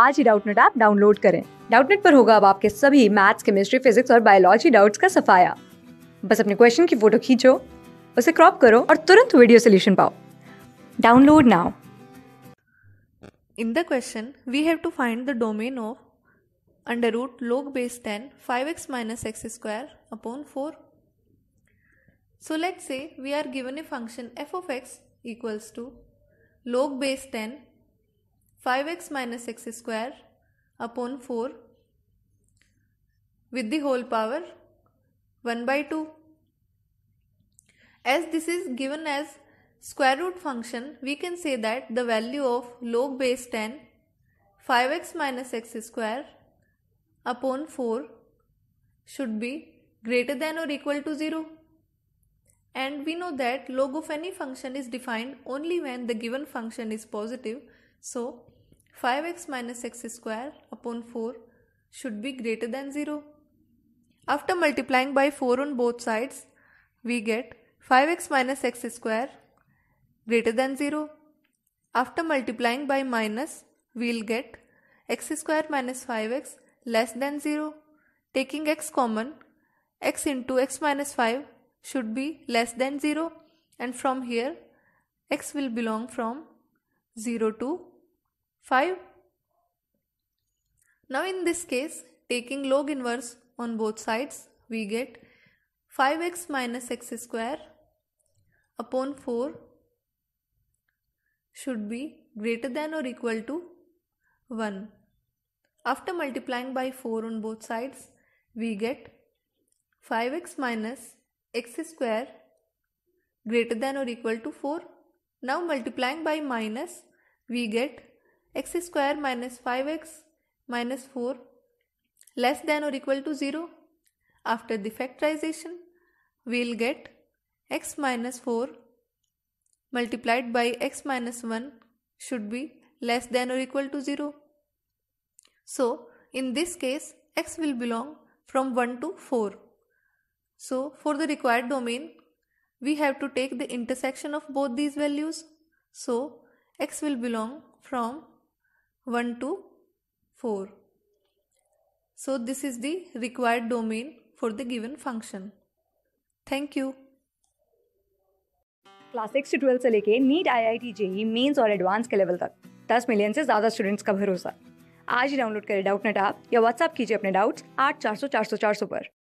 आज ही Doubtnut app download करें डाउटनेट पर होगा अब आपके सभी मैथ्स केमिस्ट्री फिजिक्स और बायोलॉजी डाउट्स का सफाया बस अपने क्वेश्चन की फोटो खींचो उसे क्रॉप करो और तुरंत वीडियो सोल्यूशन पाओ download now In the question, we have to find the domain of under root log base 10 5x minus x square upon 4. So let's say we are given a function f of x equals to log base 10 5x minus x square upon 4 with the whole power 1 by 2. As this is given as square root function, we can say that the value of log base 10 5x minus x square upon 4 should be greater than or equal to 0. And we know that log of any function is defined only when the given function is positive. So, 5x minus x square upon 4 should be greater than 0. After multiplying by 4 on both sides, we get 5x minus x square greater than 0. After multiplying by minus, we'll get x square minus 5x less than 0. Taking x common, x into x minus 5 should be less than 0 and from here x will belong from 0 to 5. Now in this case, taking log inverse on both sides, we get 5x minus x square upon 4 should be greater than or equal to 1. After multiplying by 4 on both sides, we get 5x minus x square greater than or equal to 4. Now multiplying by minus, we get x square minus 5x minus 4 less than or equal to 0. After the factorization, we will get x minus 4 multiplied by x minus 1 should be less than or equal to 0. So, in this case, x will belong from 1 to 4. So, for the required domain, we have to take the intersection of both these values. So, x will belong from one two four so this is the required domain for the given function thank you class six to twelfth से लेके NEET I I T JEE Mains और advance के level तक दस million से ज़्यादा students का भरोसा आज ही डाउनलोड करें डाउट नेट आप या व्हाट्सएप कीजिए अपने डाउट्स आठ चार सौ चार सौ चार सौ पर